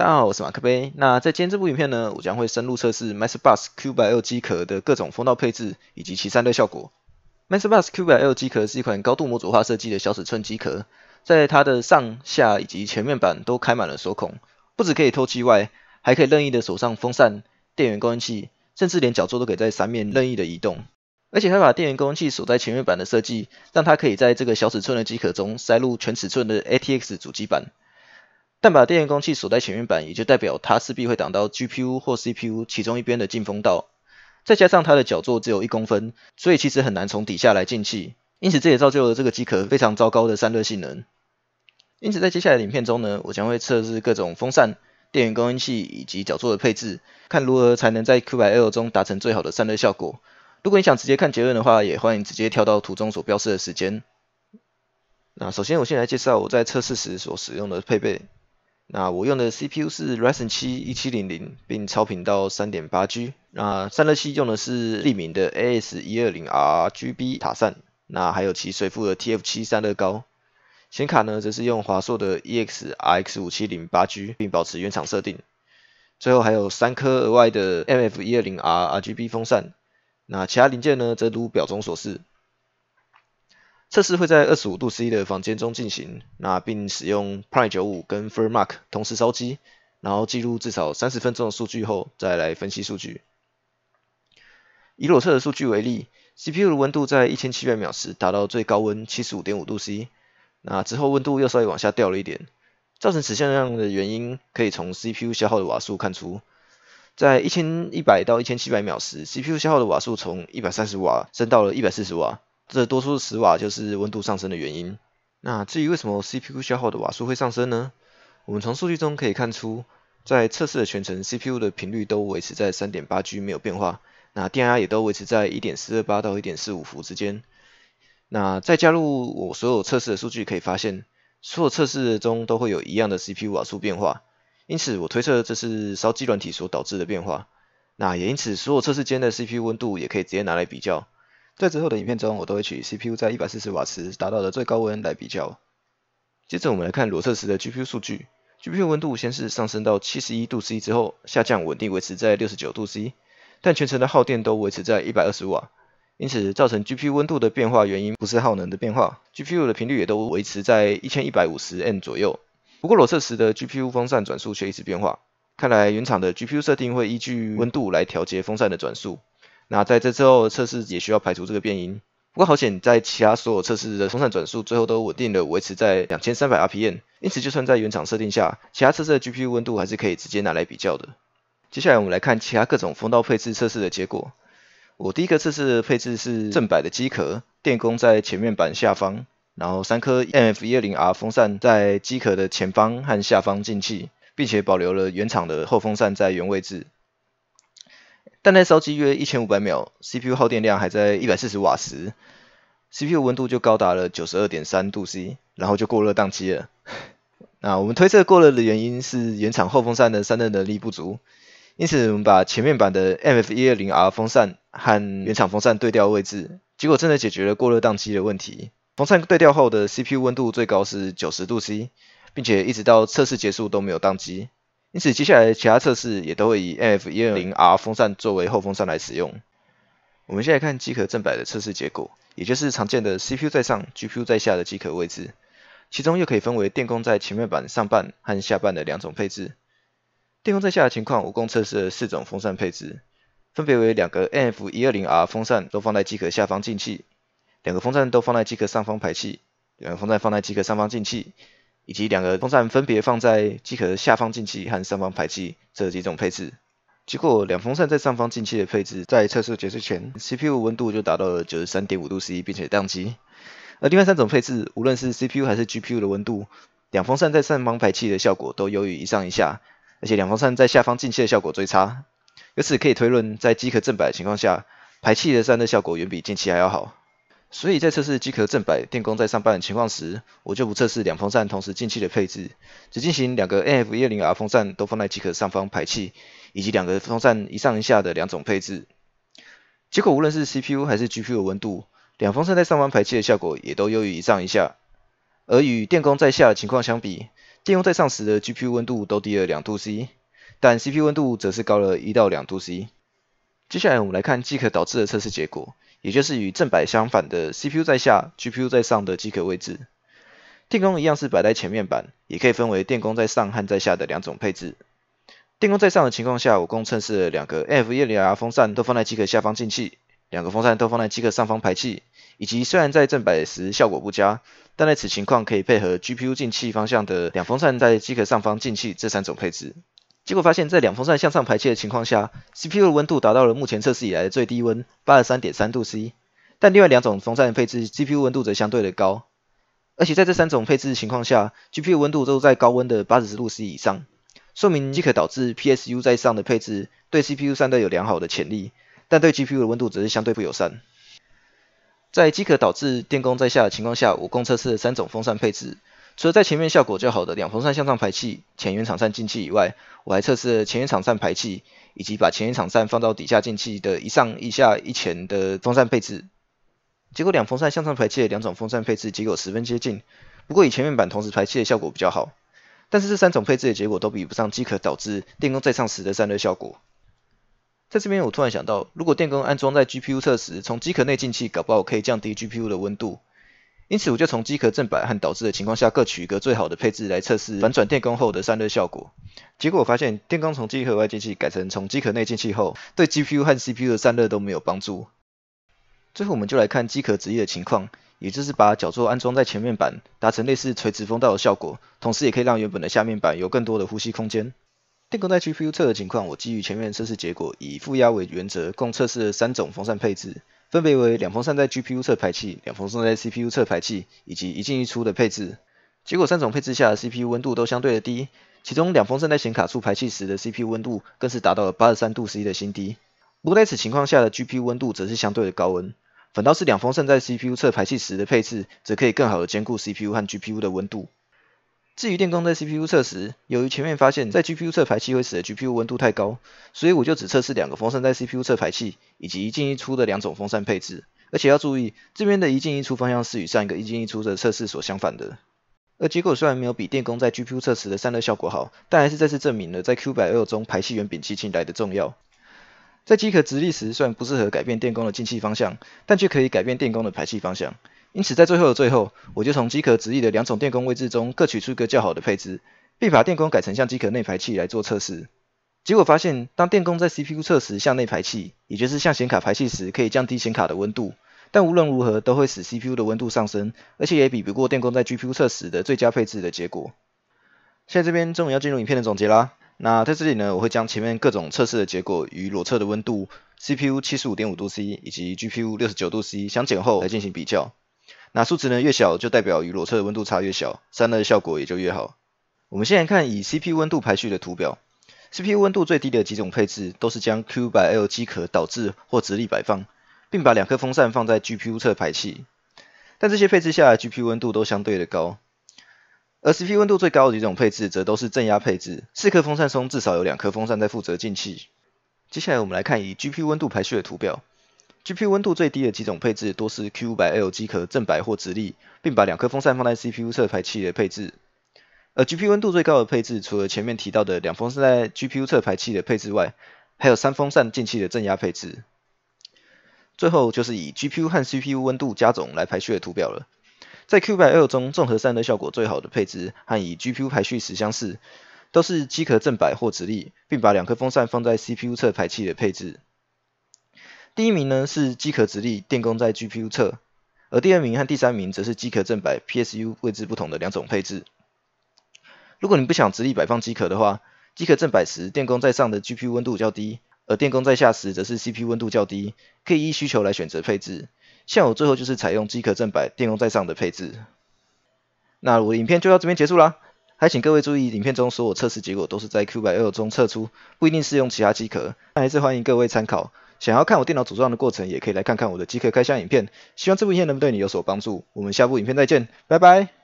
大家好，我是马克杯。那在今天这部影片呢，我将会深入测试 MasterBus QBL 机壳的各种风道配置以及其散热效果。MasterBus QBL 机壳是一款高度模组化设计的小尺寸机壳，在它的上下以及前面板都开满了锁孔，不止可以透气外，还可以任意的锁上风扇、电源供应器，甚至连脚座都可以在扇面任意的移动。而且还把电源供应器锁在前面板的设计，让它可以在这个小尺寸的机壳中塞入全尺寸的 ATX 主机板。但把电源供气锁在前面板，也就代表它势必会挡到 GPU 或 CPU 其中一边的进风道，再加上它的角座只有一公分，所以其实很难从底下来进气，因此这也造就了这个机壳非常糟糕的散热性能。因此在接下来影片中呢，我将会测试各种风扇、电源供应器以及角座的配置，看如何才能在 q 0 l 中达成最好的散热效果。如果你想直接看结论的话，也欢迎直接跳到图中所标示的时间。那首先我先来介绍我在测试时所使用的配备。那我用的 CPU 是 r y z e n 七一七零零，并超频到三点八 G。那散热器用的是利明的 AS 一二零 RGB 塔扇，那还有其随附的 TF 七散热膏。显卡呢，则是用华硕的 EXRX 五七零八 G，并保持原厂设定。最后还有三颗额外的 MF 一二零 RGB 风扇。那其他零件呢，则如表中所示。测试会在二十五度 C 的房间中进行，那并使用 Prime 95跟 f i r m a r k 同时烧机，然后记录至少三十分钟的数据后再来分析数据。以裸测的数据为例，CPU 的温度在一千七百秒时达到最高温七十五点五度 C，那之后温度又稍微往下掉了一点。造成此现象的原因可以从 CPU 消耗的瓦数看出，在一千一百到一千七百秒时，CPU 消耗的瓦数从一百三十瓦升到了一百四十瓦。这多出的十瓦就是温度上升的原因。那至于为什么 CPU 消耗的瓦数会上升呢？我们从数据中可以看出，在测试的全程，CPU 的频率都维持在 3.8G 没有变化，那电压也都维持在1.428到1.45伏之间。那再加入我所有测试的数据，可以发现，所有测试中都会有一样的 CPU 瓦数变化。因此，我推测这是烧机软体所导致的变化。那也因此，所有测试间的 CPU 温度也可以直接拿来比较。在之后的影片中，我都会取 CPU 在一百四十瓦时达到的最高温来比较。接着，我们来看裸测时的 GPU 数据。GPU 温度先是上升到七十一度 C 之后，下降稳定维持在六十九度 C，但全程的耗电都维持在一百二十瓦。因此，造成 GPU 温度的变化原因不是耗能的变化。GPU 的频率也都维持在一千一百五十左右。不过，裸测时的 GPU 风扇转速却一直变化，看来原厂的 GPU 设定会依据温度来调节风扇的转速。那在这之后的测试也需要排除这个变音。不过好险在其他所有测试的风扇转速最后都稳定的维持在两千三百 RPM，因此就算在原厂设定下，其他测试的 GPU 温度还是可以直接拿来比较的。接下来我们来看其他各种风道配置测试的结果。我第一个测试的配置是正版的机壳，电工在前面板下方，然后三颗 NF120R 风扇在机壳的前方和下方进气，并且保留了原厂的后风扇在原位置。蛋奶烧机约一千五百秒，CPU 耗电量还在一百四十瓦时，CPU 温度就高达了九十二点三度 C，然后就过热宕机了。那我们推测过热的原因是原厂后风扇的散热能力不足，因此我们把前面板的 MF 一二零 R 风扇和原厂风扇对调位置，结果真的解决了过热宕机的问题。风扇对调后的 CPU 温度最高是九十度 C，并且一直到测试结束都没有宕机。因此，接下来其他测试也都会以 NF120R 风扇作为后风扇来使用。我们先来看机壳正摆的测试结果，也就是常见的 CPU 在上、GPU 在下的机壳位置，其中又可以分为电工在前面板上半和下半的两种配置。电工在下的情况，我共测试了四种风扇配置，分别为两个 NF120R 风扇都放在机壳下方进气，两个风扇都放在机壳上方排气，两个风扇放在机壳上方进气。以及两个风扇分别放在机壳下方进气和上方排气这几种配置，结果两风扇在上方进气的配置在测试结束前，CPU 温度就达到了九十三点五度 C，并且宕机。而另外三种配置，无论是 CPU 还是 GPU 的温度，两风扇在上方排气的效果都优于一上一下，而且两风扇在下方进气的效果最差。由此可以推论，在机壳正摆的情况下，排气的散热效果远比进气还要好。所以在测试机壳正摆、电工在上半的情况时，我就不测试两风扇同时进气的配置，只进行两个 NFE0R 风扇都放在机壳上方排气，以及两个风扇一上一下的两种配置。结果无论是 CPU 还是 GPU 的温度，两风扇在上方排气的效果也都优于一上一下。而与电工在下的情况相比，电工在上时的 GPU 温度都低了两度 C，但 CPU 温度则是高了一到两度 C。接下来我们来看机壳导致的测试结果。也就是与正摆相反的，CPU 在下，GPU 在上的机壳位置。电工一样是摆在前面板，也可以分为电工在上和在下的两种配置。电工在上的情况下，我共测试了两个 F 叶轮 r 风扇，都放在机壳下方进气；两个风扇都放在机壳上方排气。以及虽然在正摆时效果不佳，但在此情况可以配合 GPU 进气方向的两风扇在机壳上方进气这三种配置。结果发现，在两风扇向上排气的情况下，CPU 的温度达到了目前测试以来的最低温，八十三点三度 C。但另外两种风扇配置 c p u 温度则相对的高。而且在这三种配置情况下，GPU 温度都在高温的八十度 C 以上，说明即可导致 PSU 在上的配置对 CPU 散热有良好的潜力，但对 GPU 的温度则是相对不友善。在即可导致电工在下的情况下，我共测试了三种风扇配置。除了在前面效果较好的两风扇向上排气、前原场扇进气以外，我还测试了前原场扇排气，以及把前圆场扇放到底下进气的一上、一下、一前的风扇配置。结果两风扇向上排气的两种风扇配置结果十分接近，不过以前面板同时排气的效果比较好。但是这三种配置的结果都比不上机壳导致电工在上时的散热效果。在这边我突然想到，如果电工安装在 GPU 测时，从机壳内进气，搞不好可以降低 GPU 的温度。因此，我就从机壳正版和导致的情况下各取一个最好的配置来测试反转电工后的散热效果。结果我发现，电工从机壳外进气改成从机壳内进气后，对 GPU 和 CPU 的散热都没有帮助。最后，我们就来看机壳直立的情况，也就是把脚座安装在前面板，达成类似垂直风道的效果，同时也可以让原本的下面板有更多的呼吸空间。电工在 GPU 测的情况，我基于前面测试结果，以负压为原则，共测试了三种风扇配置。分别为两风扇在 GPU 侧排气、两风扇在 CPU 侧排气，以及一进一出的配置。结果三种配置下的 CPU 温度都相对的低，其中两风扇在显卡处排气时的 CPU 温度更是达到了八十三度 C 的新低。不过在此情况下的 GPU 温度则是相对的高温。反倒是两风扇在 CPU 侧排气时的配置，则可以更好的兼顾 CPU 和 GPU 的温度。至于电工在 CPU 测时，由于前面发现，在 GPU 测排气会使得 GPU 温度太高，所以我就只测试两个风扇在 CPU 测排气，以及一进一出的两种风扇配置。而且要注意，这边的一进一出方向是与上一个一进一出的测试所相反的。而结果虽然没有比电工在 GPU 测时的散热效果好，但还是再次证明了在 q 百 l 中排气源比弃进来的重要。在机壳直立时，虽然不适合改变电工的进气方向，但却可以改变电工的排气方向。因此，在最后的最后，我就从机壳直立的两种电工位置中各取出一个较好的配置，并把电工改成向机壳内排气来做测试。结果发现，当电工在 CPU 测时向内排气，也就是向显卡排气时，可以降低显卡的温度，但无论如何都会使 CPU 的温度上升，而且也比不过电工在 GPU 测时的最佳配置的结果。现在这边终于要进入影片的总结啦。那在这里呢，我会将前面各种测试的结果与裸测的温度 （CPU 75.5度 C） 以及 GPU 69度 C 相减后来进行比较。那数值呢越小，就代表与裸测的温度差越小，散热效果也就越好。我们先来看以 CPU 温度排序的图表，CPU 温度最低的几种配置都是将 Q 百 L 机壳导致或直立摆放，并把两颗风扇放在 GPU 侧排气。但这些配置下的 GPU 温度都相对的高。而 CPU 温度最高的几种配置则都是正压配置，四颗风扇中至少有两颗风扇在负责进气。接下来我们来看以 GPU 温度排序的图表。GPU 温度最低的几种配置，多是 Q500L 机壳正白或直立，并把两颗风扇放在 CPU 侧排气的配置。而 g p u 温度最高的配置，除了前面提到的两风扇在 GPU 侧排气的配置外，还有三风扇进气的正压配置。最后就是以 GPU 和 CPU 温度加总来排序的图表了。在 Q500L 中，综合散热效果最好的配置，和以 GPU 排序时相似，都是机壳正白或直立，并把两颗风扇放在 CPU 侧排气的配置。第一名呢是机壳直立，电工在 GPU 侧，而第二名和第三名则是机壳正摆，PSU 位置不同的两种配置。如果你不想直立摆放机壳的话，机壳正摆时，电工在上的 GPU 温度较低，而电工在下时，则是 CPU 温度较低，可以依需求来选择配置。像我最后就是采用机壳正摆，电工在上的配置。那我的影片就到这边结束啦，还请各位注意，影片中所有测试结果都是在 Q 板 l 中测出，不一定适用其他机壳，还是欢迎各位参考。想要看我电脑组装的过程，也可以来看看我的即刻开箱影片。希望这部影片能对你有所帮助。我们下部影片再见，拜拜。